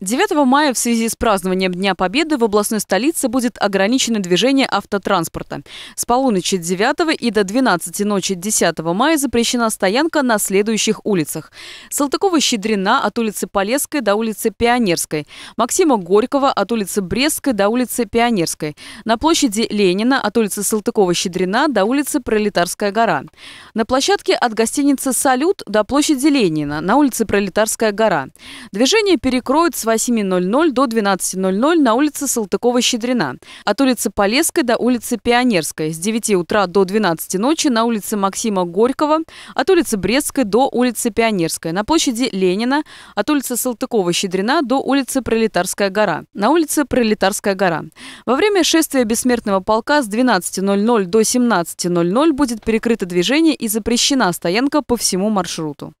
9 мая в связи с празднованием Дня Победы в областной столице будет ограничено движение автотранспорта. С полуночи 9 и до 12 ночи 10 мая запрещена стоянка на следующих улицах. Салтыкова-Щедрина от улицы Полесской до улицы Пионерской. Максима Горького от улицы Брестской до улицы Пионерской. На площади Ленина от улицы Салтыкова-Щедрина до улицы Пролетарская гора. На площадке от гостиницы «Салют» до площади Ленина на улице Пролетарская гора. Движение перекроют с 8.00 до 12.00 на улице Салтыкова-Щедрина, от улицы Полеской до улицы Пионерской, с 9 утра до 12 ночи на улице Максима Горького, от улицы Брестской до улицы Пионерской, на площади Ленина, от улицы Салтыкова-Щедрина до улицы Пролетарская гора, на улице Пролетарская гора. Во время шествия бессмертного полка с 12.00 до 17.00 будет перекрыто движение и запрещена стоянка по всему маршруту.